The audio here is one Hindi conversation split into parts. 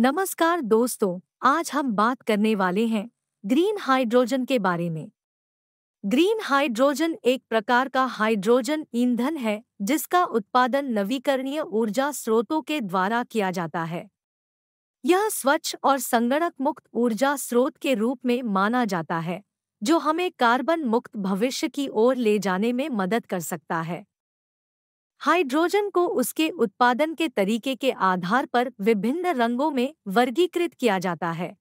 नमस्कार दोस्तों आज हम बात करने वाले हैं ग्रीन हाइड्रोजन के बारे में ग्रीन हाइड्रोजन एक प्रकार का हाइड्रोजन ईंधन है जिसका उत्पादन नवीकरणीय ऊर्जा स्रोतों के द्वारा किया जाता है यह स्वच्छ और संगणक मुक्त ऊर्जा स्रोत के रूप में माना जाता है जो हमें कार्बन मुक्त भविष्य की ओर ले जाने में मदद कर सकता है हाइड्रोजन को उसके उत्पादन के तरीके के आधार पर विभिन्न रंगों में वर्गीकृत किया जाता है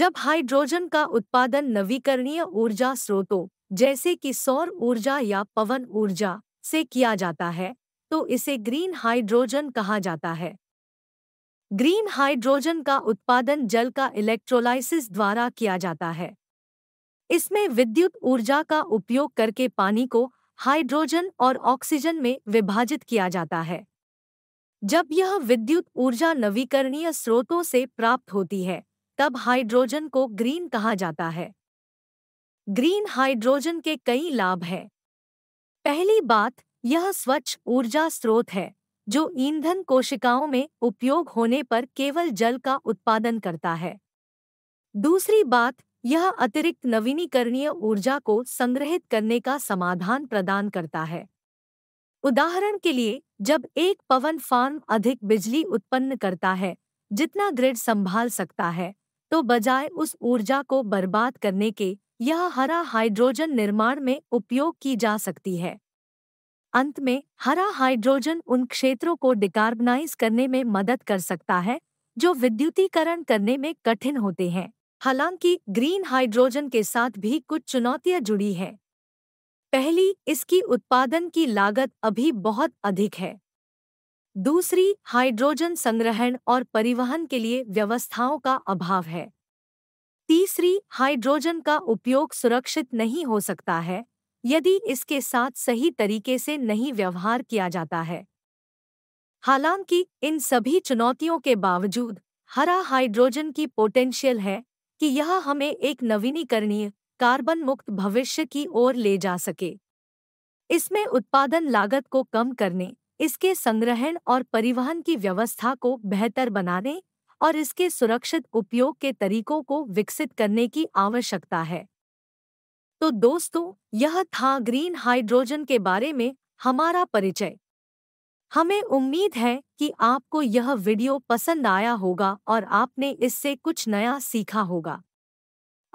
जब हाइड्रोजन का उत्पादन नवीकरणीय ऊर्जा स्रोतों जैसे कि सौर ऊर्जा या पवन ऊर्जा से किया जाता है तो इसे ग्रीन हाइड्रोजन कहा जाता है ग्रीन हाइड्रोजन का उत्पादन जल का इलेक्ट्रोलाइसिस द्वारा किया जाता है इसमें विद्युत ऊर्जा का उपयोग करके पानी को हाइड्रोजन और ऑक्सीजन में विभाजित किया जाता है जब यह विद्युत ऊर्जा नवीकरणीय स्रोतों से प्राप्त होती है तब हाइड्रोजन को ग्रीन कहा जाता है ग्रीन हाइड्रोजन के कई लाभ हैं पहली बात यह स्वच्छ ऊर्जा स्रोत है जो ईंधन कोशिकाओं में उपयोग होने पर केवल जल का उत्पादन करता है दूसरी बात यह अतिरिक्त नवीनीकरणीय ऊर्जा को संग्रहित करने का समाधान प्रदान करता है उदाहरण के लिए जब एक पवन फार्म अधिक बिजली उत्पन्न करता है जितना ग्रिड संभाल सकता है तो बजाय उस ऊर्जा को बर्बाद करने के यह हरा हाइड्रोजन निर्माण में उपयोग की जा सकती है अंत में हरा हाइड्रोजन उन क्षेत्रों को डिकार्बनाइज करने में मदद कर सकता है जो विद्युतीकरण करने में कठिन होते हैं हालांकि ग्रीन हाइड्रोजन के साथ भी कुछ चुनौतियां जुड़ी हैं पहली इसकी उत्पादन की लागत अभी बहुत अधिक है दूसरी हाइड्रोजन संग्रहण और परिवहन के लिए व्यवस्थाओं का अभाव है तीसरी हाइड्रोजन का उपयोग सुरक्षित नहीं हो सकता है यदि इसके साथ सही तरीके से नहीं व्यवहार किया जाता है हालांकि इन सभी चुनौतियों के बावजूद हरा हाइड्रोजन की पोटेंशियल है कि यह हमें एक नवीनीकरणीय कार्बन मुक्त भविष्य की ओर ले जा सके इसमें उत्पादन लागत को कम करने इसके संग्रहण और परिवहन की व्यवस्था को बेहतर बनाने और इसके सुरक्षित उपयोग के तरीकों को विकसित करने की आवश्यकता है तो दोस्तों यह था ग्रीन हाइड्रोजन के बारे में हमारा परिचय हमें उम्मीद है कि आपको यह वीडियो पसंद आया होगा और आपने इससे कुछ नया सीखा होगा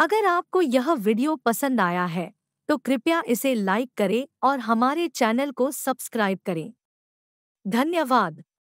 अगर आपको यह वीडियो पसंद आया है तो कृपया इसे लाइक करें और हमारे चैनल को सब्सक्राइब करें धन्यवाद